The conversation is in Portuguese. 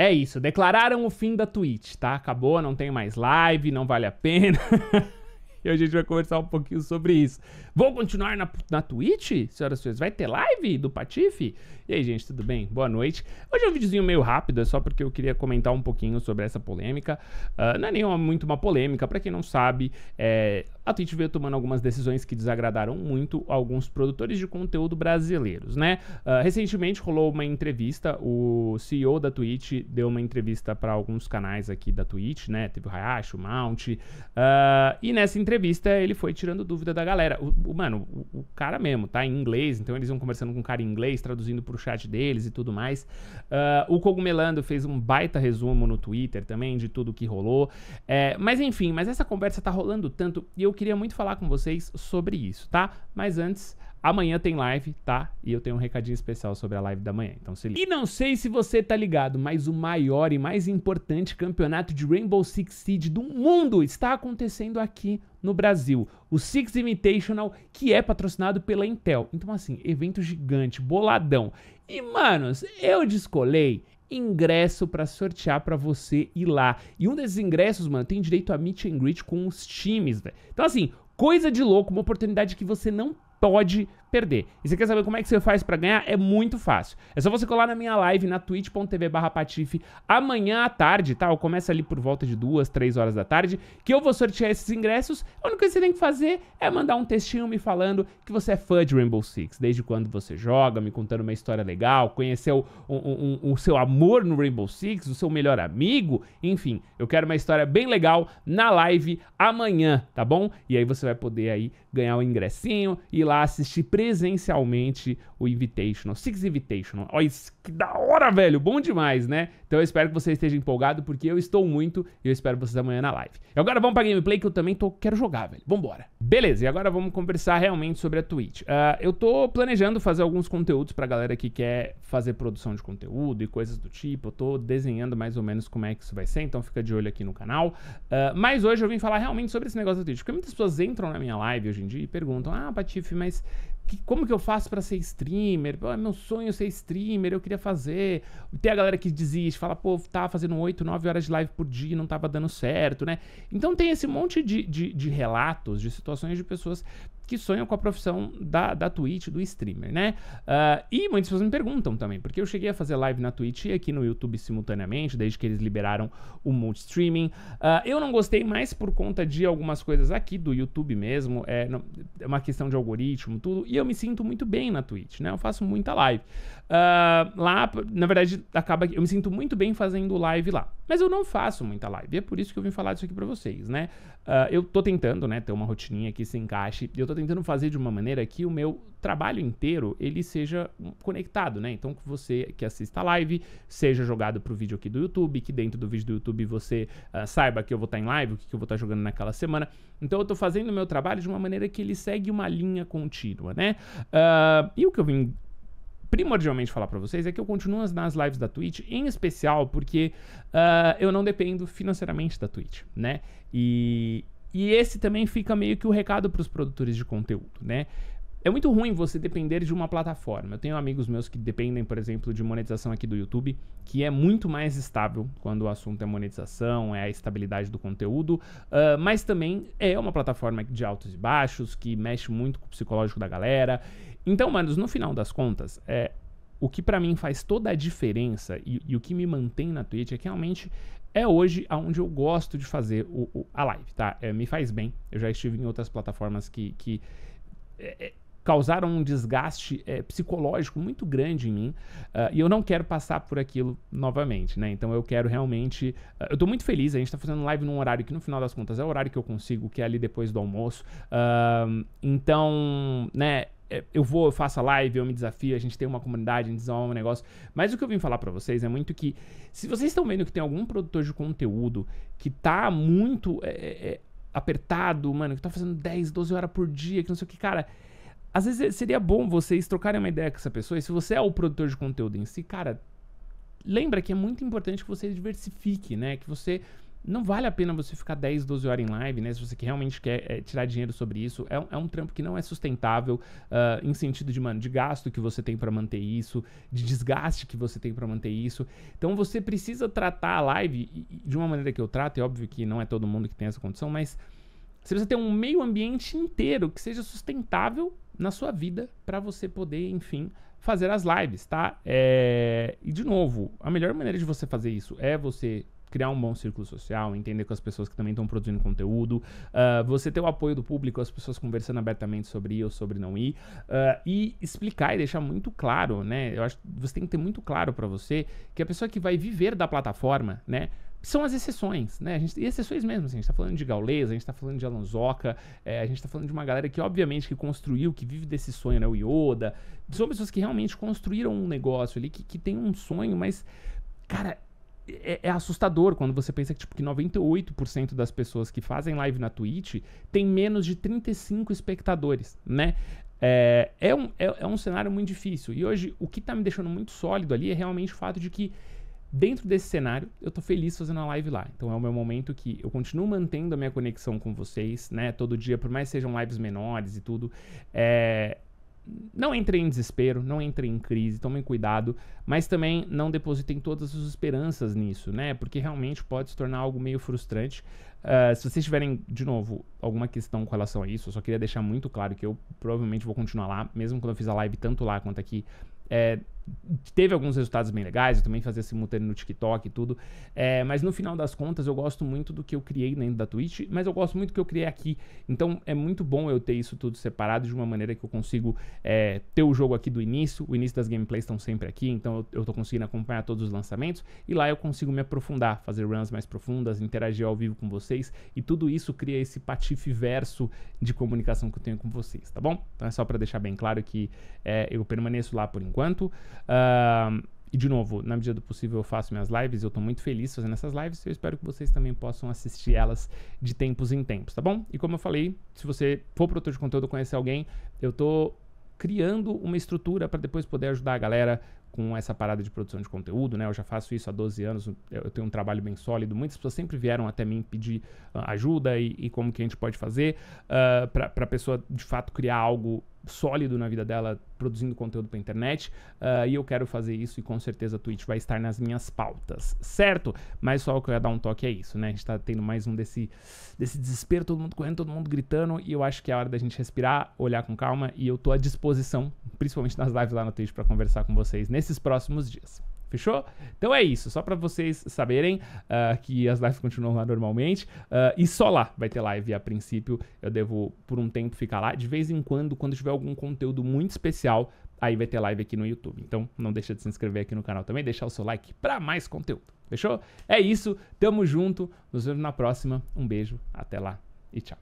É isso, declararam o fim da Twitch, tá? Acabou, não tem mais live, não vale a pena. E a gente vai conversar um pouquinho sobre isso. Vou continuar na, na Twitch, senhoras e senhores? Vai ter live do Patife? E aí, gente, tudo bem? Boa noite. Hoje é um videozinho meio rápido, é só porque eu queria comentar um pouquinho sobre essa polêmica. Uh, não é nem uma, muito uma polêmica, para quem não sabe, é, a Twitch veio tomando algumas decisões que desagradaram muito alguns produtores de conteúdo brasileiros, né? Uh, recentemente rolou uma entrevista, o CEO da Twitch deu uma entrevista para alguns canais aqui da Twitch, né? Teve o Hayashi, o Mount, uh, e nessa entrevista entrevista, ele foi tirando dúvida da galera. O, o mano, o, o, cara mesmo, tá? Em inglês, então eles iam conversando com o cara em inglês, traduzindo pro chat deles e tudo mais. Uh, o Cogumelando fez um baita resumo no Twitter também de tudo que rolou. É, mas enfim, mas essa conversa tá rolando tanto e eu queria muito falar com vocês sobre isso, tá? Mas antes. Amanhã tem live, tá? E eu tenho um recadinho especial sobre a live da manhã, então se liga. E não sei se você tá ligado, mas o maior e mais importante campeonato de Rainbow Six Siege do mundo está acontecendo aqui no Brasil. O Six Invitational, que é patrocinado pela Intel. Então, assim, evento gigante, boladão. E, manos, eu descolei ingresso para sortear para você ir lá. E um desses ingressos, mano, tem direito a meet and greet com os times, velho. Então, assim, coisa de louco, uma oportunidade que você não pode perder. E você quer saber como é que você faz para ganhar? É muito fácil. É só você colar na minha live na twitch.tv patife amanhã à tarde, tá? Eu começo ali por volta de duas, três horas da tarde, que eu vou sortear esses ingressos. A única coisa que você tem que fazer é mandar um textinho me falando que você é fã de Rainbow Six, desde quando você joga, me contando uma história legal, conheceu o, o, o seu amor no Rainbow Six, o seu melhor amigo, enfim. Eu quero uma história bem legal na live amanhã, tá bom? E aí você vai poder aí ganhar o um ingressinho e lá assistir presencialmente o Invitational, Six Invitational. Olha isso, que da hora, velho, bom demais, né? Então eu espero que você esteja empolgado, porque eu estou muito e eu espero vocês amanhã na live. E agora vamos pra gameplay que eu também tô, quero jogar, velho, vambora. Beleza, e agora vamos conversar realmente sobre a Twitch. Uh, eu tô planejando fazer alguns conteúdos pra galera que quer fazer produção de conteúdo e coisas do tipo, eu tô desenhando mais ou menos como é que isso vai ser, então fica de olho aqui no canal. Uh, mas hoje eu vim falar realmente sobre esse negócio da Twitch, porque muitas pessoas entram na minha live hoje em dia e perguntam, ah, Patife, mas que, como que eu faço para ser streamer? É meu sonho é ser streamer, eu queria fazer. Tem a galera que desiste, fala, pô, tava tá fazendo 8, 9 horas de live por dia e não tava dando certo, né? Então tem esse monte de, de, de relatos, de situações de pessoas que sonham com a profissão da, da Twitch, do streamer, né? Uh, e muitas pessoas me perguntam também, porque eu cheguei a fazer live na Twitch e aqui no YouTube simultaneamente, desde que eles liberaram o multi-streaming. Uh, eu não gostei mais por conta de algumas coisas aqui do YouTube mesmo, é, não, é, uma questão de algoritmo, tudo, e eu me sinto muito bem na Twitch, né? Eu faço muita live. Uh, lá, na verdade, acaba eu me sinto muito bem fazendo live lá. Mas eu não faço muita live. É por isso que eu vim falar disso aqui para vocês, né? Uh, eu tô tentando, né, ter uma rotininha que se encaixe. E eu tô tentando fazer de uma maneira que o meu trabalho inteiro ele seja conectado, né? Então que você que assista a live seja jogado pro vídeo aqui do YouTube, que dentro do vídeo do YouTube você uh, saiba que eu vou estar tá em live, o que, que eu vou estar tá jogando naquela semana. Então eu tô fazendo o meu trabalho de uma maneira que ele segue uma linha contínua, né? Uh, e o que eu vim primordialmente falar para vocês é que eu continuo nas lives da Twitch, em especial porque uh, eu não dependo financeiramente da Twitch, né? E, e esse também fica meio que o recado para os produtores de conteúdo, né? É muito ruim você depender de uma plataforma. Eu tenho amigos meus que dependem, por exemplo, de monetização aqui do YouTube, que é muito mais estável quando o assunto é monetização, é a estabilidade do conteúdo, uh, mas também é uma plataforma de altos e baixos, que mexe muito com o psicológico da galera. Então, manos, no final das contas, é, o que para mim faz toda a diferença e, e, o que me mantém na Twitch é que realmente é hoje aonde eu gosto de fazer o, o, a live, tá? É, me faz bem. Eu já estive em outras plataformas que. que é, é causaram um desgaste é, psicológico muito grande em mim uh, e eu não quero passar por aquilo novamente, né? Então eu quero realmente. Uh, eu tô muito feliz, a gente tá fazendo live num horário que no final das contas é o horário que eu consigo, que é ali depois do almoço. Uh, então, né? É, eu vou, eu faço a live, eu me desafio, a gente tem uma comunidade, a gente desenvolve um negócio. Mas o que eu vim falar para vocês é muito que, se vocês estão vendo que tem algum produtor de conteúdo que tá muito é, é, é apertado, mano, que tá fazendo 10, 12 horas por dia, que não sei o que, cara, às vezes é, seria bom vocês trocarem uma ideia com essa pessoa. E se você é o produtor de conteúdo em si, cara, lembra que é muito importante que você diversifique, né? Que você. Não vale a pena você ficar 10, 12 horas em live, né? Se você realmente quer é, tirar dinheiro sobre isso, é, é, um trampo que não é sustentável uh, em sentido de, mano, de gasto que você tem para manter isso, de desgaste que você tem para manter isso. Então você precisa tratar a live de uma maneira que eu trato, é óbvio que não é todo mundo que tem essa condição, mas você precisa ter um meio ambiente inteiro que seja sustentável na sua vida para você poder, enfim, fazer as lives, tá? É... E de novo, a melhor maneira de você fazer isso é você criar um bom círculo social, entender com as pessoas que também estão produzindo conteúdo, uh, você ter o apoio do público, as pessoas conversando abertamente sobre ir ou sobre não ir, uh, e explicar e deixar muito claro, né? Eu acho que você tem que ter muito claro para você que a pessoa que vai viver da plataforma, né? são as exceções, né? A gente, e exceções mesmo, assim, a gente está falando de Gaules, a gente está falando de Alonsoca, é, a gente está falando de uma galera que, obviamente, que construiu, que vive desse sonho, né? O Yoda. São pessoas que realmente construíram um negócio ali, que, que tem um sonho, mas, cara, é, é, assustador quando você pensa que, tipo, que 98% das pessoas que fazem live na Twitch tem menos de 35 espectadores, né? É, é, um, é, é um cenário muito difícil. E hoje, o que está me deixando muito sólido ali é realmente o fato de que Dentro desse cenário, eu tô feliz fazendo a live lá. Então é o meu momento que eu continuo mantendo a minha conexão com vocês, né? Todo dia, por mais que sejam lives menores e tudo. É... Não entrem em desespero, não entrem em crise, tomem cuidado, mas também não depositem todas as esperanças nisso, né? Porque realmente pode se tornar algo meio frustrante. Ah, se vocês tiverem, de novo, alguma questão com relação a isso, eu só queria deixar muito claro que eu provavelmente vou continuar lá, mesmo quando eu fiz a live, tanto lá quanto aqui. É, teve alguns resultados bem legais, eu também fazia simultâneo no TikTok e tudo. É, mas no final das contas, eu gosto muito do que eu criei dentro da Twitch, mas eu gosto muito do que eu criei aqui. Então é muito bom eu ter isso tudo separado de uma maneira que eu consigo é, ter o jogo aqui do início. O início das gameplays estão sempre aqui, então eu, eu tô conseguindo acompanhar todos os lançamentos e lá eu consigo me aprofundar, fazer runs mais profundas, interagir ao vivo com vocês vocês e tudo isso cria esse patife verso de comunicação que eu tenho com vocês, tá bom? Então é só para deixar bem claro que é, eu permaneço lá por enquanto. Uh, e de novo, na medida do possível eu faço minhas lives, eu estou muito feliz fazendo essas lives e eu espero que vocês também possam assistir elas de tempos em tempos, tá bom? E como eu falei, se você for produtor de conteúdo conhecer alguém, eu estou criando uma estrutura para depois poder ajudar a galera com essa parada de produção de conteúdo, né? Eu já faço isso há 12 anos, eu tenho um trabalho bem sólido. Muitas pessoas sempre vieram até mim pedir ah, ajuda e, e como que a gente pode fazer uh, ah, para a pessoa de fato criar algo sólido na vida dela, produzindo conteúdo para internet. Uh, e eu quero fazer isso e com certeza a Twitch vai estar nas minhas pautas, certo? Mas só o que eu ia dar um toque é isso, né? A gente tá tendo mais um desse, desse desespero, todo mundo correndo, todo mundo gritando. E eu acho que é a hora da gente respirar, olhar com calma. E eu tô à disposição, principalmente nas lives lá na Twitch, para conversar com vocês nesses próximos dias. Fechou? Então é isso, só para vocês saberem uh, que as lives continuam lá normalmente. Uh, e só lá vai ter live a princípio. Eu devo, por um tempo, ficar lá. De vez em quando, quando tiver algum conteúdo muito especial, aí vai ter live aqui no YouTube. Então não deixa de se inscrever aqui no canal também, deixar o seu like para mais conteúdo. Fechou? É isso, tamo junto, nos vemos na próxima. Um beijo, até lá e tchau.